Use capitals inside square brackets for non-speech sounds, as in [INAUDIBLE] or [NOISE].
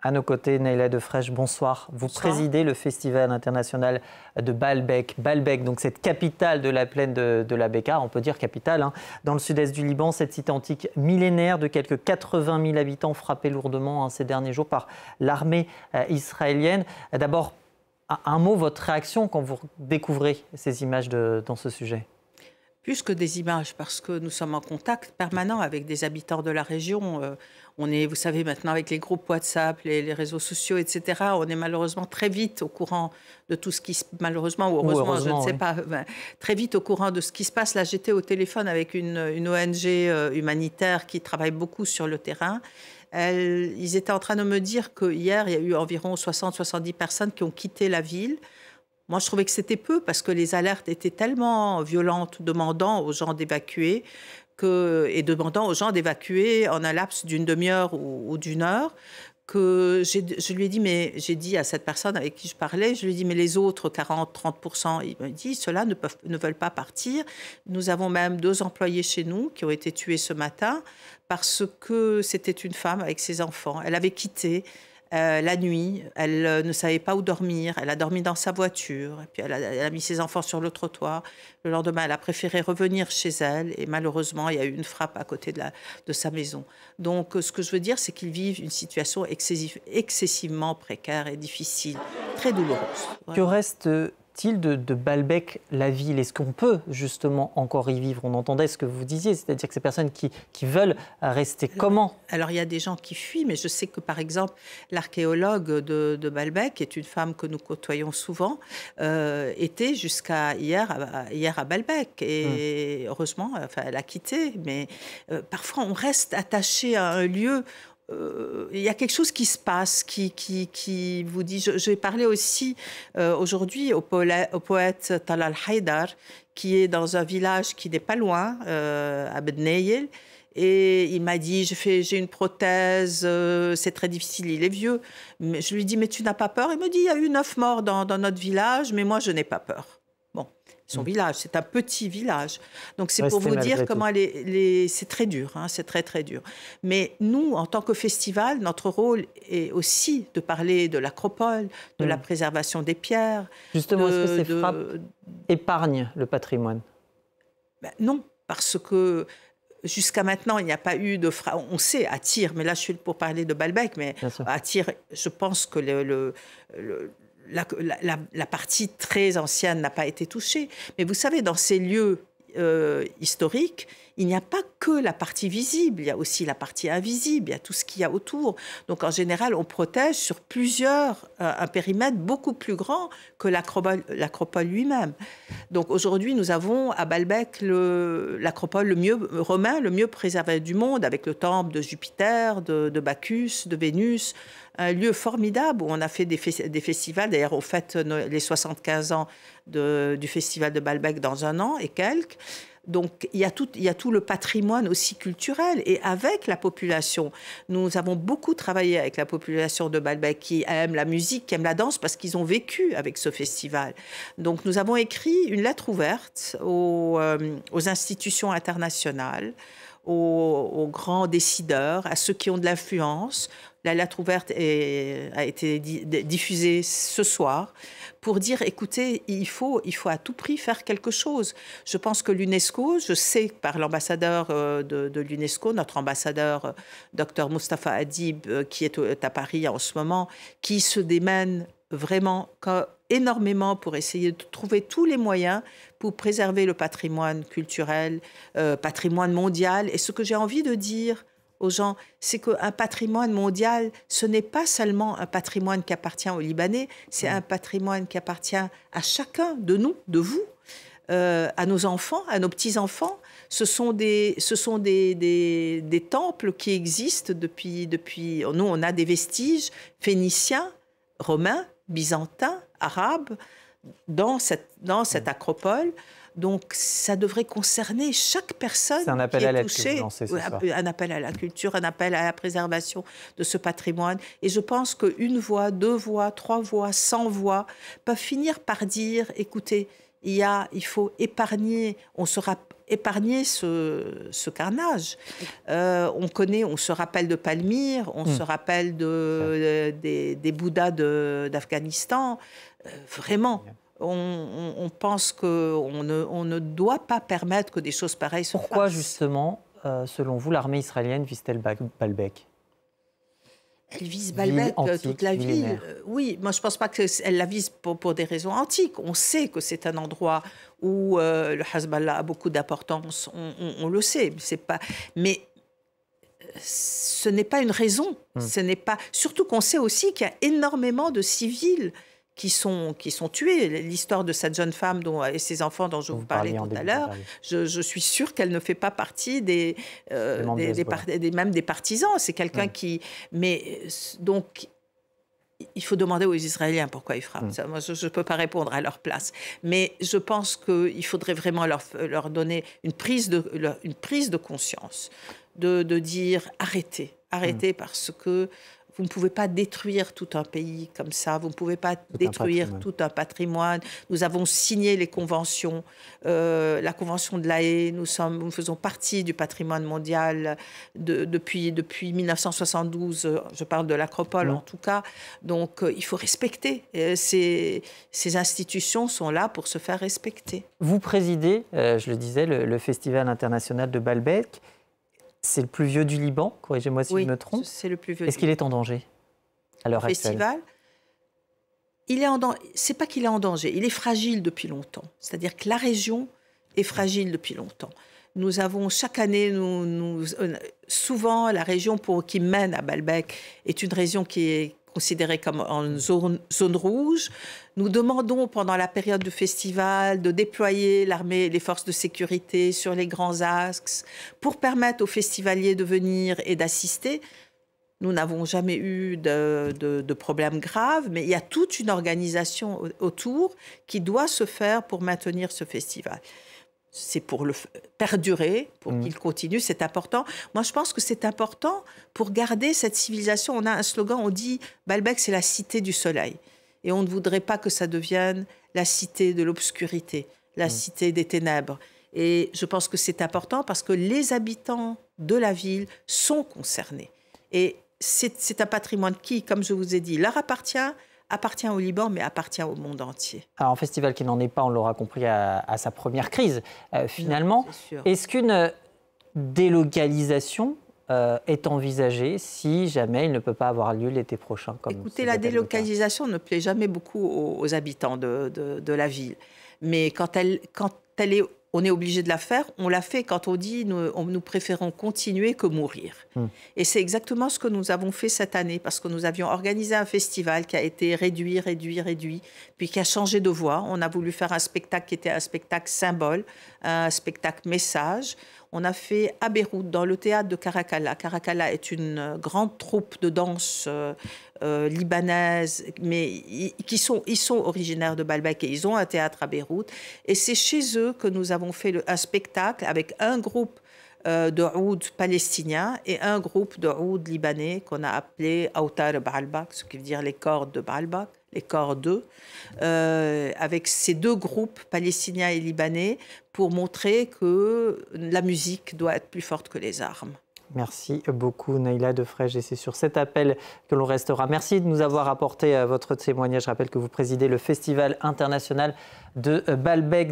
À nos côtés, Naila de fraîche bonsoir. Vous présidez le Festival international de Baalbek. Baalbek, donc cette capitale de la plaine de, la Beka, on peut dire capitale, hein. dans le sud-est du Liban, cette cité antique millénaire de quelques 80 000 habitants frappée lourdement hein, ces derniers jours par l'armée euh, israélienne. D'abord, un, mot, votre réaction quand vous découvrez ces images dans ce sujet plus que des images, parce que nous sommes en contact permanent avec des habitants de la région. Euh, on est, vous savez, maintenant avec les groupes WhatsApp, les, réseaux sociaux, etc. On est malheureusement très vite au courant de tout ce qui se malheureusement ou heureusement, je ne sais pas, [LAUGHS] ben, très vite au courant de ce qui se passe. Là, j'étais au téléphone avec une, ONG euh, humanitaire qui travaille beaucoup sur le terrain. ils étaient en train de me dire qu'hier, il y a eu environ 60-70 personnes qui ont quitté la ville moi, je trouvais que c'était peu parce que les alertes étaient tellement violentes, demandant aux gens d'évacuer et demandant aux gens d'évacuer en un laps d'une demi-heure ou, d'une heure que je lui ai dit, mais j'ai dit à cette personne avec qui je parlais, je lui ai dit, mais les autres 40-30%, il me dit, ceux-là ne, ne veulent pas partir. Nous avons même deux employés chez nous qui ont été tués ce matin parce que c'était une femme avec ses enfants. Elle avait quitté, euh, la nuit, elle euh, ne savait pas où dormir, elle a dormi dans sa voiture, et puis elle a, mis ses enfants sur le trottoir. Le lendemain, elle a préféré revenir chez elle, et malheureusement, il y a eu une frappe à côté de, sa maison. Donc, euh, ce que je veux dire, c'est qu'ils vivent une situation excessivement précaire et difficile, très douloureuse. Que reste de, Balbec, la ville Est-ce qu'on peut justement encore y vivre On entendait ce que vous disiez, c'est-à-dire que ces personnes qui, veulent rester, euh, comment Alors il y a des gens qui fuient, mais je sais que par exemple l'archéologue de, de, Balbec est une femme que nous côtoyons souvent, euh, était jusqu'à hier, hier à Balbec. Et hmm. heureusement, elle a quitté, mais euh, parfois on reste attaché à un lieu, euh, il y a quelque chose qui se passe, qui, qui, vous dit. Je, parlé aussi euh, aujourd'hui au, poète Talal Haidar, qui est dans un village qui n'est pas loin, euh, à Et il m'a dit, j'ai une prothèse, c'est très difficile, il est vieux. Mais je lui dis, mais tu n'as pas peur Il me dit, il y a eu neuf morts dans notre village, mais moi, je n'ai pas peur son mm. village. C'est un petit village. Donc c'est pour vous dire comment c'est très dur, hein, c'est très très dur. Mais nous, en tant que festival, notre rôle est aussi de parler de l'acropole, de la mm. préservation des pierres. Justement, est-ce que ces frappes épargnent le patrimoine ben, Non, parce que jusqu'à maintenant, il n'y a pas eu de frappe. On sait, à tir, mais là, je suis pour parler de Balbec, mais à tir, je pense que le la, partie très ancienne n'a pas été touchée. Mais vous savez, dans ces lieux euh, historiques, il n'y a pas que la partie visible, il y a aussi la partie invisible, il y a tout ce qu'il y a autour. Donc en général, on protège sur plusieurs, euh, un périmètre beaucoup plus grand que l'acropole lui-même. Donc aujourd'hui, nous avons à Balbec l'acropole le, mieux romain, le mieux préservé du monde, avec le temple de Jupiter, de, Bacchus, de Vénus, un lieu formidable où on a fait des, festivals. D'ailleurs, on fête les 75 ans du festival de Balbec dans un an et quelques. Donc il y, a tout, le patrimoine aussi culturel et avec la population. Nous avons beaucoup travaillé avec la population de Balbec qui aime la musique, qui aime la danse parce qu'ils ont vécu avec ce festival. Donc nous avons écrit une lettre ouverte aux euh, institutions internationales aux, grands décideurs, à ceux qui ont de l'influence. La lettre ouverte a été diffusée ce soir pour dire, écoutez, il faut, il faut à tout prix faire quelque chose. Je pense que l'UNESCO, je sais par l'ambassadeur euh, de, de l'UNESCO, notre ambassadeur, euh, docteur Mustapha Adib, euh, qui est à Paris en ce moment, qui se démène vraiment énormément pour essayer de trouver tous les moyens pour préserver le patrimoine culturel, euh, patrimoine mondial. Et ce que j'ai envie de dire aux gens, c'est qu'un patrimoine mondial, ce n'est pas seulement un patrimoine qui appartient aux Libanais, c'est un patrimoine qui appartient à chacun de nous, de vous, euh, à nos enfants, à nos petits-enfants. Ce sont, des, ce sont des, des, des, temples qui existent depuis, depuis... Nous, on a des vestiges phéniciens, romains, byzantins, arabes, dans cette, dans cette mm. acropole. Donc, ça devrait concerner chaque personne un appel qui est à touchée. un appel à la culture, un appel à la préservation de ce patrimoine. Et je pense que une voix, deux voix, trois voix, cent voix peuvent finir par dire, écoutez, il, a, il faut épargner, on sera épargner ce, carnage. Euh, on connaît, on se rappelle de Palmyre, on hmm. se rappelle euh, des, des, Bouddhas d'Afghanistan. Euh, vraiment, on, pense qu'on ne, on ne doit pas permettre que des choses pareilles se Pourquoi Pourquoi justement, selon vous, l'armée israélienne vise-t-elle Balbec elle vise Balbec euh, toute la ville. Euh, oui, moi je ne pense pas qu'elle la vise pour, des raisons antiques. On sait que c'est un endroit où euh, le Hezbollah a beaucoup d'importance, on, le sait. C'est pas... Mais ce n'est pas une raison. Hmm. Ce n'est pas... Surtout qu'on sait aussi qu'il y a énormément de civils qui sont, qui sont tués. L'histoire de cette jeune femme dont, et ses enfants dont je vous, parlais tout à l'heure, je, suis sûre qu'elle ne fait pas partie des, euh, des, des, même des partisans. C'est quelqu'un qui. Mais donc. Il faut demander aux Israéliens pourquoi ils frappent. Mm. moi, je ne peux pas répondre à leur place. Mais je pense qu'il faudrait vraiment leur, leur donner une prise de, une prise de conscience, de, de dire arrêtez, arrêtez mm. parce que vous ne pouvez pas détruire tout un pays comme ça. Vous ne pouvez pas détruire tout un patrimoine. Nous avons signé les conventions, euh, la convention de l'AE. Nous, nous faisons partie du patrimoine mondial depuis, depuis 1972. Je parle de l'acropole mmh. en tout cas. Donc euh, il faut respecter. ces, institutions sont là pour se faire respecter. Vous présidez, euh, je le disais, le, le Festival international de Balbec c'est le plus vieux du Liban, corrigez-moi si je me trompe. C'est le plus vieux. Est-ce qu'il est en danger à l'heure actuelle Festival. Il est en danger. C'est pas qu'il est en danger, il est fragile depuis longtemps. C'est-à-dire que la région est fragile depuis longtemps. Nous avons chaque année, nous, euh, souvent, la région pour, qui mène à Balbec est une région qui est considérée comme en zone, zone rouge. Nous demandons pendant la période du festival de déployer l'armée les forces de sécurité sur les grands axes pour permettre aux festivaliers de venir et d'assister. Nous n'avons jamais eu de, de, de problème grave, mais il y a toute une organisation autour qui doit se faire pour maintenir ce festival c'est pour le perdurer, pour mmh. qu'il continue, c'est important. Moi, je pense que c'est important pour garder cette civilisation. On a un slogan, on dit Balbec, c'est la cité du soleil et on ne voudrait pas que ça devienne la cité de l'obscurité, la cité des ténèbres. Et je pense que c'est important parce que les habitants de la ville sont concernés. Et c'est un patrimoine qui, comme je vous ai dit, leur appartient, appartient au Liban, mais appartient au monde entier. Alors, un festival qui n'en est pas, on l'aura compris, à, sa première crise, euh, finalement. Est-ce qu'une délocalisation euh, est envisagé si jamais il ne peut pas avoir lieu l'été prochain Écoutez, la délocalisation ne plaît jamais beaucoup aux, habitants de, la ville. Mais quand elle, quand elle on est obligé de la faire, on la fait quand on dit nous, nous préférons continuer que mourir. Hmm. Et c'est exactement ce que nous avons fait cette année, parce que nous avions organisé un festival qui a été réduit, réduit, réduit, puis qui a changé de voie. On a voulu faire un spectacle qui était un spectacle symbole, un spectacle message on a fait à Beyrouth, dans le théâtre de Caracalla. Caracalla est une euh, grande troupe de danse euh, euh, libanaise, mais qui sont, ils sont originaires de balbec et ils ont un théâtre à Beyrouth. Et c'est chez eux que nous avons fait un spectacle avec un groupe euh, de Oud palestiniens et un groupe de Oud libanais qu'on a appelé Autar Baalbak, ce qui veut dire les cordes de Baalbak, les cordes. d'eux, euh, avec ces deux groupes palestiniens et libanais pour montrer que la musique doit être plus forte que les armes. Merci beaucoup Naïla Defrège et c'est sur cet appel que l'on restera. Merci de nous avoir apporté euh, votre témoignage. Je rappelle que vous présidez le Festival international de Baalbek.